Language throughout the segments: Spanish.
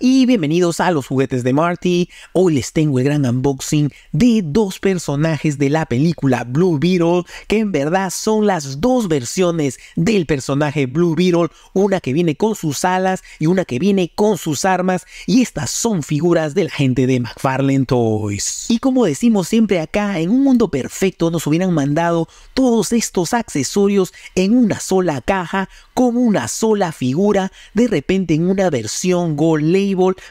y bienvenidos a los juguetes de Marty. Hoy les tengo el gran unboxing de dos personajes de la película Blue Beetle, que en verdad son las dos versiones del personaje Blue Beetle, una que viene con sus alas y una que viene con sus armas, y estas son figuras de la gente de McFarlane Toys. Y como decimos siempre acá, en un mundo perfecto nos hubieran mandado todos estos accesorios en una sola caja, como una sola figura, de repente en una versión gold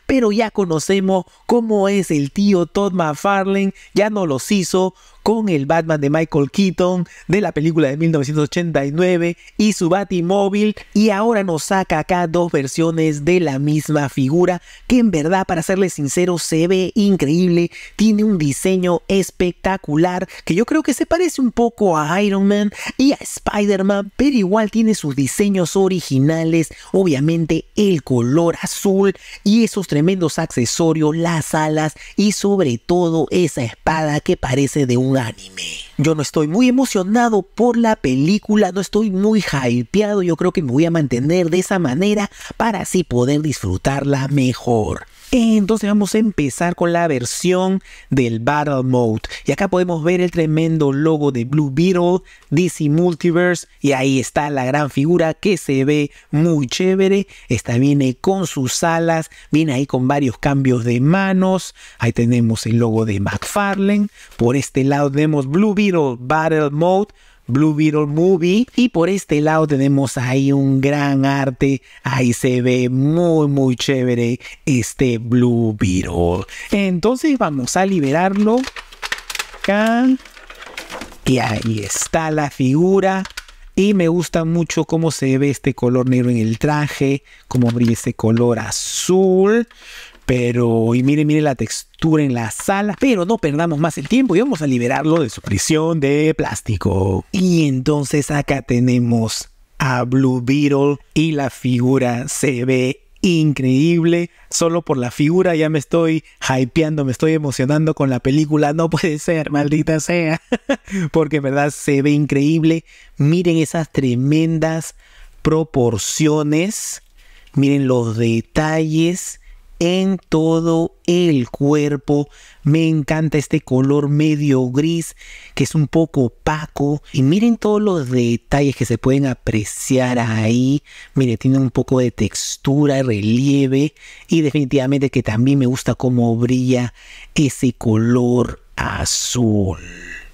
pero ya conocemos cómo es el tío Todd McFarlane, ya no los hizo con el Batman de Michael Keaton de la película de 1989 y su Batimóvil y ahora nos saca acá dos versiones de la misma figura que en verdad para serles sincero se ve increíble, tiene un diseño espectacular que yo creo que se parece un poco a Iron Man y a Spider-Man, pero igual tiene sus diseños originales, obviamente el color azul y esos tremendos accesorios, las alas y sobre todo esa espada que parece de un anime. Yo no estoy muy emocionado por la película, no estoy muy hypeado, yo creo que me voy a mantener de esa manera para así poder disfrutarla mejor. Entonces vamos a empezar con la versión del Battle Mode. Y acá podemos ver el tremendo logo de Blue Beetle, DC Multiverse. Y ahí está la gran figura que se ve muy chévere. Esta viene con sus alas, viene ahí con varios cambios de manos. Ahí tenemos el logo de McFarlane. Por este lado tenemos Blue Beetle Battle Mode Blue Beetle Movie. Y por este lado tenemos ahí un gran arte. Ahí se ve muy, muy chévere este Blue Beetle. Entonces vamos a liberarlo. Acá. Y ahí está la figura. Y me gusta mucho cómo se ve este color negro en el traje, cómo brilla ese color azul. Pero, y miren, miren la textura en la sala. Pero no perdamos más el tiempo y vamos a liberarlo de su prisión de plástico. Y entonces acá tenemos a Blue Beetle y la figura se ve increíble. Solo por la figura ya me estoy hypeando, me estoy emocionando con la película. No puede ser, maldita sea. Porque en verdad se ve increíble. Miren esas tremendas proporciones. Miren los detalles en todo el cuerpo. Me encanta este color medio gris que es un poco opaco. Y miren todos los detalles que se pueden apreciar ahí. Mire, tiene un poco de textura, relieve. Y definitivamente que también me gusta cómo brilla ese color azul.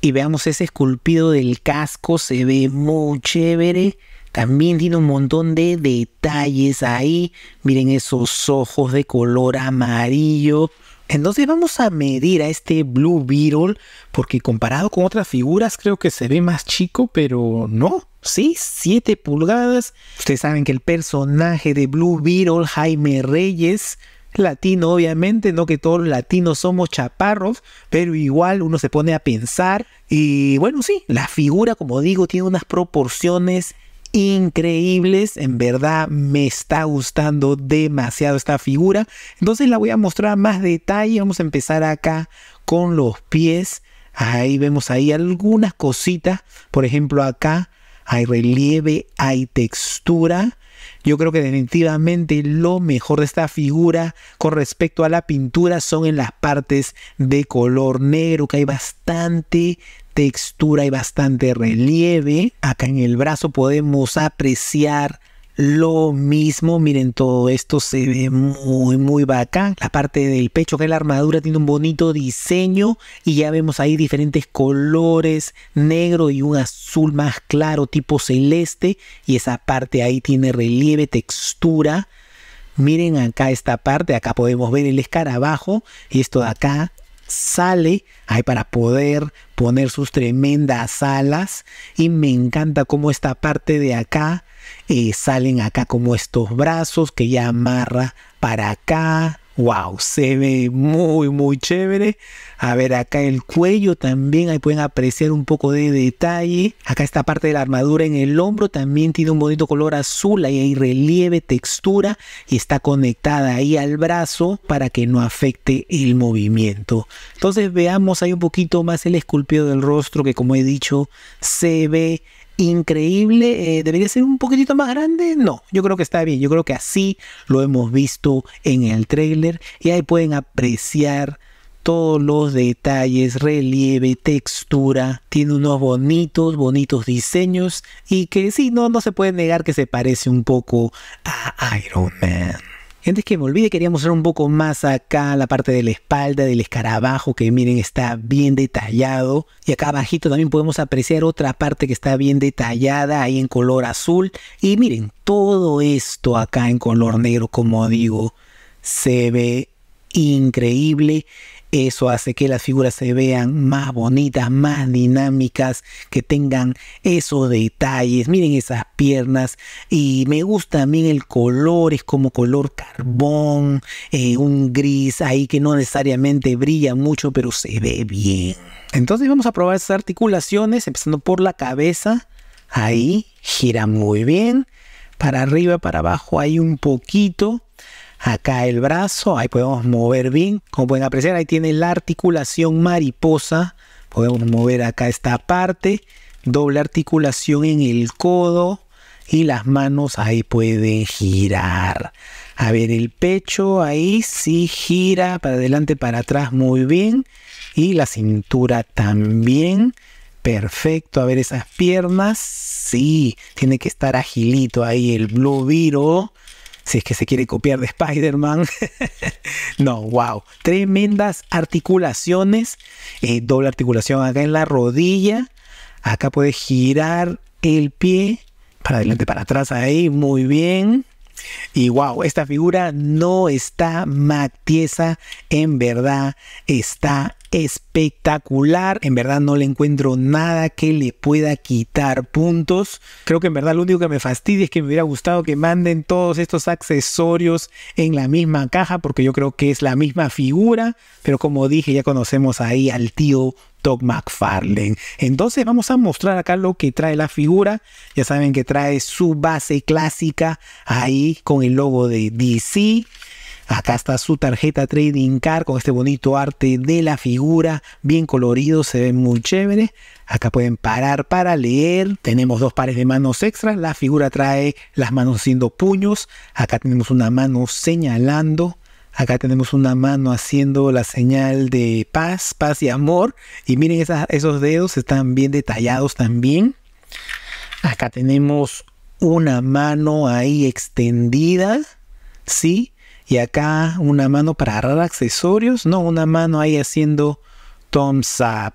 Y veamos ese esculpido del casco, se ve muy chévere. También tiene un montón de detalles ahí. Miren esos ojos de color amarillo. Entonces vamos a medir a este Blue Beetle porque comparado con otras figuras creo que se ve más chico, pero no. Sí, 7 pulgadas. Ustedes saben que el personaje de Blue Beetle, Jaime Reyes, latino obviamente, no que todos los latinos somos chaparros, pero igual uno se pone a pensar y bueno, sí, la figura como digo tiene unas proporciones increíbles. En verdad me está gustando demasiado esta figura. Entonces la voy a mostrar más detalle. Vamos a empezar acá con los pies. Ahí vemos ahí algunas cositas. Por ejemplo acá hay relieve, hay textura. Yo creo que definitivamente lo mejor de esta figura con respecto a la pintura son en las partes de color negro, que hay bastante textura y bastante relieve. Acá en el brazo podemos apreciar lo mismo. Miren, todo esto se ve muy, muy bacán. La parte del pecho, que es la armadura, tiene un bonito diseño. Y ya vemos ahí diferentes colores, negro y un azul más claro, tipo celeste. Y esa parte ahí tiene relieve, textura. Miren acá esta parte, acá podemos ver el escarabajo y esto de acá sale ahí para poder poner sus tremendas alas. Y me encanta cómo esta parte de acá eh, salen acá como estos brazos que ya amarra para acá wow, se ve muy, muy chévere. A ver, acá el cuello también, ahí pueden apreciar un poco de detalle. Acá esta parte de la armadura en el hombro también tiene un bonito color azul, ahí hay relieve, textura y está conectada ahí al brazo para que no afecte el movimiento. Entonces veamos ahí un poquito más el esculpido del rostro que como he dicho se ve increíble. Eh, ¿Debería ser un poquitito más grande? No, yo creo que está bien. Yo creo que así lo hemos visto en el trailer y ahí pueden apreciar todos los detalles, relieve, textura, tiene unos bonitos, bonitos diseños y que sí, no, no se puede negar que se parece un poco a Iron Man. Antes que me olvide, quería mostrar un poco más acá la parte de la espalda del escarabajo, que miren, está bien detallado. Y acá abajito también podemos apreciar otra parte que está bien detallada, ahí en color azul. Y miren, todo esto acá en color negro, como digo, se ve increíble. Eso hace que las figuras se vean más bonitas, más dinámicas, que tengan esos detalles. Miren esas piernas. Y me gusta también el color, es como color carbón, eh, un gris ahí que no necesariamente brilla mucho, pero se ve bien. Entonces vamos a probar esas articulaciones, empezando por la cabeza. Ahí, gira muy bien. Para arriba, para abajo, hay un poquito acá el brazo, ahí podemos mover bien, como pueden apreciar, ahí tiene la articulación mariposa, podemos mover acá esta parte, doble articulación en el codo y las manos ahí pueden girar. A ver, el pecho ahí sí gira para adelante, para atrás muy bien y la cintura también. Perfecto, a ver esas piernas, sí, tiene que estar agilito ahí el blue viro si es que se quiere copiar de Spider-Man. no, wow. Tremendas articulaciones, eh, doble articulación acá en la rodilla. Acá puede girar el pie para adelante, para atrás, ahí, muy bien. Y wow, esta figura no está matiesa, en verdad está espectacular. En verdad no le encuentro nada que le pueda quitar puntos. Creo que en verdad lo único que me fastidia es que me hubiera gustado que manden todos estos accesorios en la misma caja porque yo creo que es la misma figura. Pero como dije, ya conocemos ahí al tío Doc McFarlane. Entonces vamos a mostrar acá lo que trae la figura. Ya saben que trae su base clásica ahí con el logo de DC. Acá está su tarjeta Trading Card con este bonito arte de la figura, bien colorido, se ve muy chévere. Acá pueden parar para leer. Tenemos dos pares de manos extras. La figura trae las manos haciendo puños. Acá tenemos una mano señalando. Acá tenemos una mano haciendo la señal de paz, paz y amor. Y miren esos dedos, están bien detallados también. Acá tenemos una mano ahí extendida, ¿sí? y acá una mano para agarrar accesorios, no, una mano ahí haciendo thumbs up.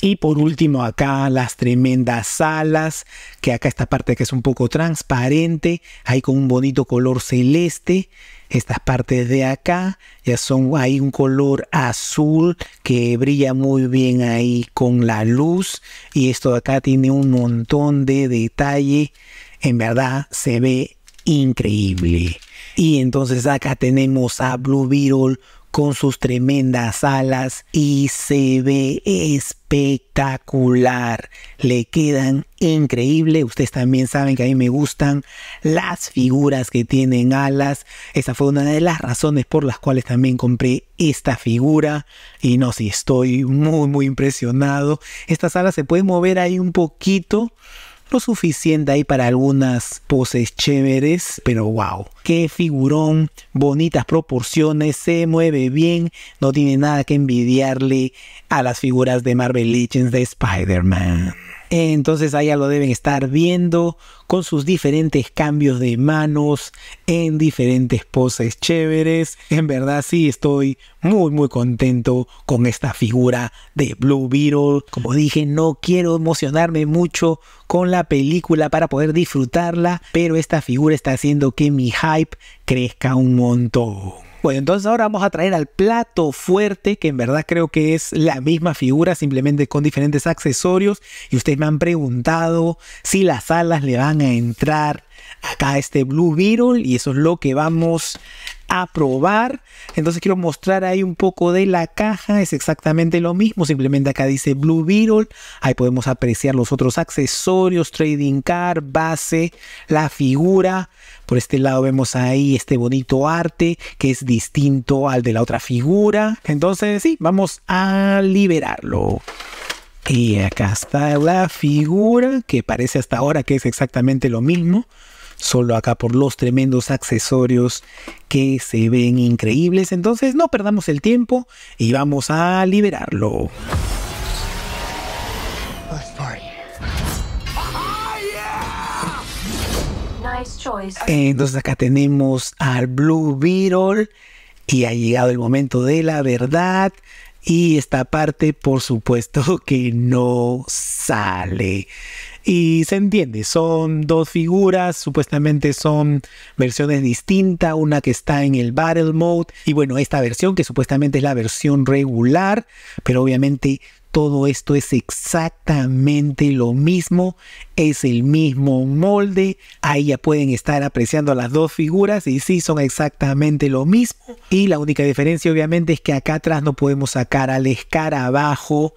Y por último acá las tremendas alas, que acá esta parte que es un poco transparente, ahí con un bonito color celeste. Estas partes de acá ya son ahí un color azul que brilla muy bien ahí con la luz. Y esto de acá tiene un montón de detalle. En verdad se ve increíble. Y entonces acá tenemos a Blue Beetle con sus tremendas alas y se ve espectacular. Le quedan increíbles. Ustedes también saben que a mí me gustan las figuras que tienen alas. Esa fue una de las razones por las cuales también compré esta figura. Y no, si estoy muy, muy impresionado. Estas alas se pueden mover ahí un poquito lo suficiente ahí para algunas poses chéveres, pero wow, qué figurón, bonitas proporciones, se mueve bien, no tiene nada que envidiarle a las figuras de Marvel Legends de Spider-Man. Entonces allá lo deben estar viendo con sus diferentes cambios de manos en diferentes poses chéveres. En verdad sí estoy muy muy contento con esta figura de Blue Beetle. Como dije, no quiero emocionarme mucho con la película para poder disfrutarla, pero esta figura está haciendo que mi hype crezca un montón. Bueno, entonces ahora vamos a traer al plato fuerte, que en verdad creo que es la misma figura, simplemente con diferentes accesorios. Y ustedes me han preguntado si las alas le van a entrar acá este Blue Beetle y eso es lo que vamos a probar. Entonces quiero mostrar ahí un poco de la caja, es exactamente lo mismo, simplemente acá dice Blue Beetle, ahí podemos apreciar los otros accesorios, trading card, base, la figura. Por este lado vemos ahí este bonito arte que es distinto al de la otra figura. Entonces sí, vamos a liberarlo. Y acá está la figura que parece hasta ahora que es exactamente lo mismo solo acá por los tremendos accesorios que se ven increíbles. Entonces no perdamos el tiempo y vamos a liberarlo. Entonces acá tenemos al Blue Beetle y ha llegado el momento de la verdad. Y esta parte, por supuesto, que no sale. Y se entiende, son dos figuras, supuestamente son versiones distintas, una que está en el Battle Mode y bueno, esta versión que supuestamente es la versión regular, pero obviamente todo esto es exactamente lo mismo, es el mismo molde, ahí ya pueden estar apreciando las dos figuras y sí son exactamente lo mismo. Y la única diferencia obviamente es que acá atrás no podemos sacar al escarabajo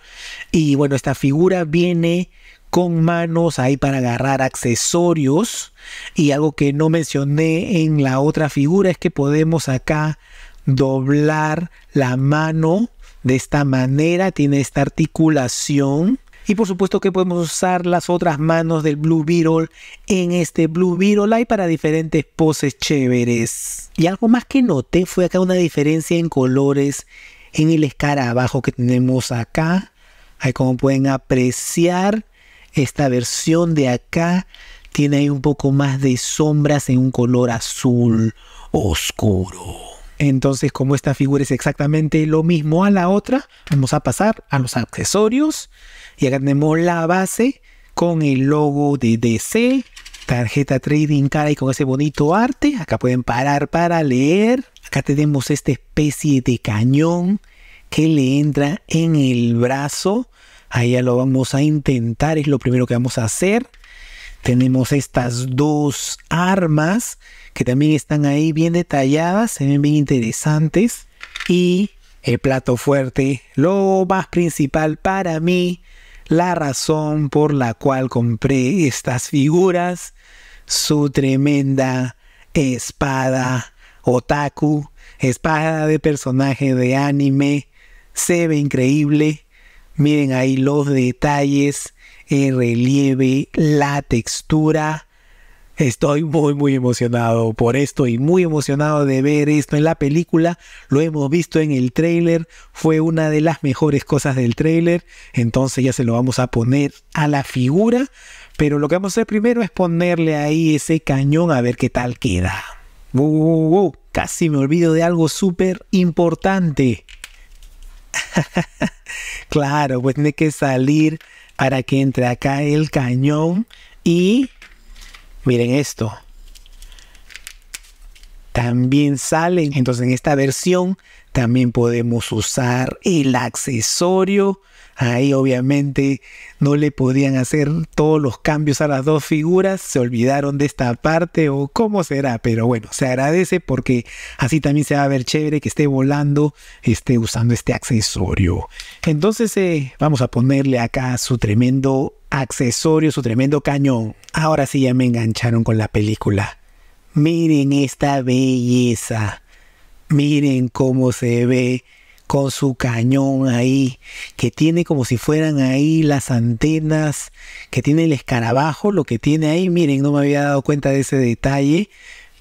y bueno, esta figura viene con manos, ahí para agarrar accesorios y algo que no mencioné en la otra figura es que podemos acá doblar la mano de esta manera, tiene esta articulación. Y por supuesto que podemos usar las otras manos del Blue Beetle en este Blue Beetle Hay para diferentes poses chéveres. Y algo más que noté fue acá una diferencia en colores en el escarabajo que tenemos acá. Ahí como pueden apreciar esta versión de acá tiene un poco más de sombras en un color azul oscuro. Entonces, como esta figura es exactamente lo mismo a la otra, vamos a pasar a los accesorios. Y acá tenemos la base con el logo de DC, tarjeta trading cara y con ese bonito arte. Acá pueden parar para leer. Acá tenemos esta especie de cañón que le entra en el brazo Ahí lo vamos a intentar, es lo primero que vamos a hacer. Tenemos estas dos armas que también están ahí bien detalladas, se ven bien interesantes. Y el plato fuerte, lo más principal para mí, la razón por la cual compré estas figuras, su tremenda espada otaku, espada de personaje de anime, se ve increíble, Miren ahí los detalles, el relieve, la textura. Estoy muy muy emocionado por esto y muy emocionado de ver esto en la película. Lo hemos visto en el trailer. fue una de las mejores cosas del trailer. Entonces ya se lo vamos a poner a la figura, pero lo que vamos a hacer primero es ponerle ahí ese cañón a ver qué tal queda. Uh, uh, uh, casi me olvido de algo súper importante. claro, pues tiene que salir para que entre acá el cañón y miren esto. También salen, entonces en esta versión también podemos usar el accesorio Ahí obviamente no le podían hacer todos los cambios a las dos figuras, se olvidaron de esta parte o cómo será, pero bueno, se agradece porque así también se va a ver chévere que esté volando, esté usando este accesorio. Entonces eh, vamos a ponerle acá su tremendo accesorio, su tremendo cañón. Ahora sí ya me engancharon con la película. Miren esta belleza. Miren cómo se ve con su cañón ahí, que tiene como si fueran ahí las antenas, que tiene el escarabajo, lo que tiene ahí, miren, no me había dado cuenta de ese detalle,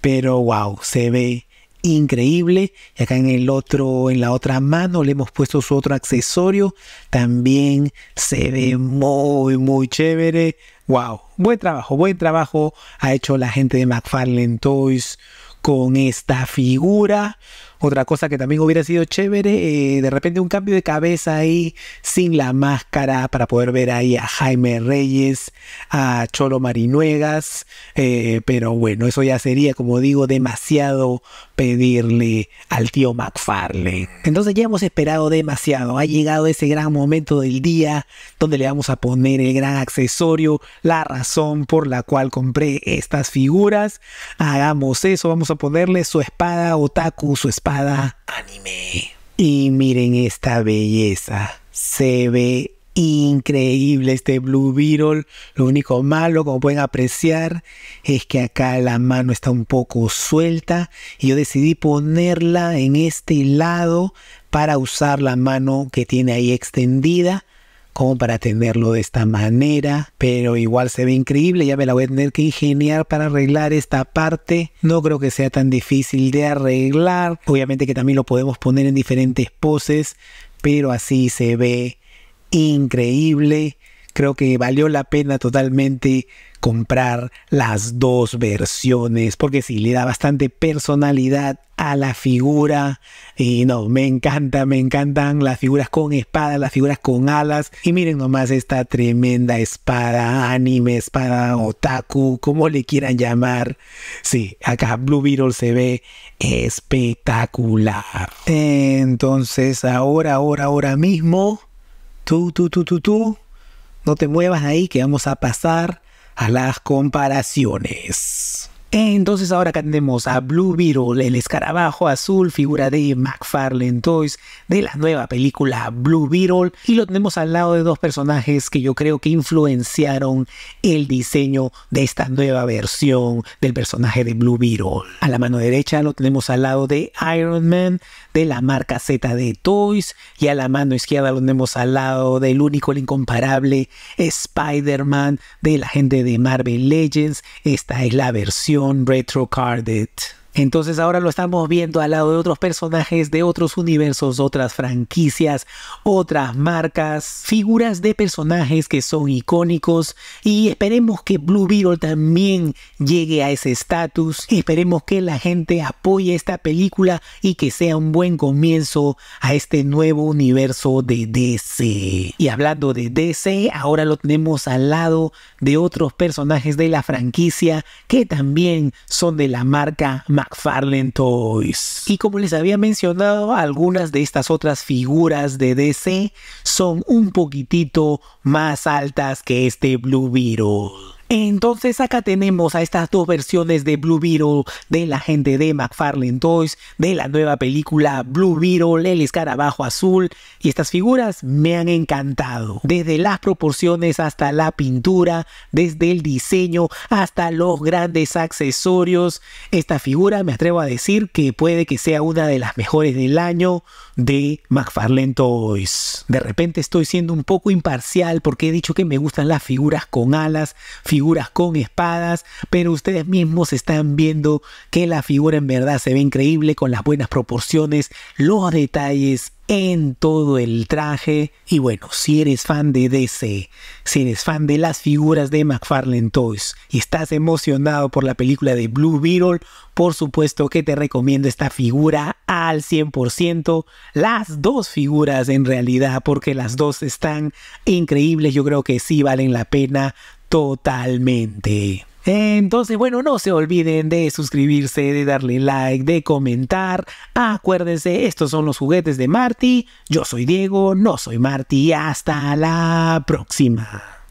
pero wow, se ve increíble. Y acá en el otro, en la otra mano, le hemos puesto su otro accesorio. También se ve muy, muy chévere. Wow, buen trabajo, buen trabajo ha hecho la gente de McFarlane Toys con esta figura. Otra cosa que también hubiera sido chévere, eh, de repente un cambio de cabeza ahí, sin la máscara, para poder ver ahí a Jaime Reyes, a Cholo Marinuegas, eh, pero bueno, eso ya sería, como digo, demasiado pedirle al tío McFarlane. Entonces ya hemos esperado demasiado, ha llegado ese gran momento del día donde le vamos a poner el gran accesorio, la razón por la cual compré estas figuras. Hagamos eso, vamos a ponerle su espada otaku, su espada anime. Y miren esta belleza. Se ve increíble este Blue Beetle. Lo único malo, como pueden apreciar, es que acá la mano está un poco suelta y yo decidí ponerla en este lado para usar la mano que tiene ahí extendida como para tenerlo de esta manera, pero igual se ve increíble, ya me la voy a tener que ingeniar para arreglar esta parte, no creo que sea tan difícil de arreglar, obviamente que también lo podemos poner en diferentes poses, pero así se ve increíble creo que valió la pena totalmente comprar las dos versiones, porque sí, le da bastante personalidad a la figura. Y no, me encanta, me encantan las figuras con Espadas, las figuras con alas. Y miren nomás esta tremenda espada, anime, espada otaku, como le quieran llamar. Sí, acá Blue Beetle se ve espectacular. Entonces, ahora, ahora, ahora mismo. Tú, tú, tú, tú, tú no te muevas ahí que vamos a pasar a las comparaciones. Entonces ahora acá tenemos a Blue Beetle, el escarabajo azul, figura de McFarlane Toys de la nueva película Blue Beetle y lo tenemos al lado de dos personajes que yo creo que influenciaron el diseño de esta nueva versión del personaje de Blue Beetle. A la mano derecha lo tenemos al lado de Iron Man, de la marca de Toys. Y a la mano izquierda donde hemos al lado del único, el incomparable Spider-Man de la gente de Marvel Legends. Esta es la versión Retro Carded. Entonces ahora lo estamos viendo al lado de otros personajes de otros universos, otras franquicias, otras marcas, figuras de personajes que son icónicos y esperemos que Blue Beetle también llegue a ese estatus. Esperemos que la gente apoye esta película y que sea un buen comienzo a este nuevo universo de DC. Y hablando de DC, ahora lo tenemos al lado de otros personajes de la franquicia que también son de la marca McFarlane Toys. Y como les había mencionado, algunas de estas otras figuras de DC son un poquitito más altas que este Blue Beetle. Entonces acá tenemos a estas dos versiones de Blue Beetle de la gente de McFarlane Toys, de la nueva película Blue Beetle, el escarabajo azul, y estas figuras me han encantado. Desde las proporciones hasta la pintura, desde el diseño hasta los grandes accesorios, esta figura me atrevo a decir que puede que sea una de las mejores del año de McFarlane Toys. De repente estoy siendo un poco imparcial porque he dicho que me gustan las figuras con alas, figuras con espadas, pero ustedes mismos están viendo que la figura en verdad se ve increíble con las buenas proporciones, los detalles en todo el traje. Y bueno, si eres fan de DC, si eres fan de las figuras de McFarlane Toys y estás emocionado por la película de Blue Beetle, por supuesto que te recomiendo esta figura al 100%. Las dos figuras en realidad, porque las dos están increíbles. Yo creo que sí valen la pena totalmente. Entonces, bueno, no se olviden de suscribirse, de darle like, de comentar. Acuérdense, estos son los juguetes de Marty. Yo soy Diego, no soy Marty. Hasta la próxima.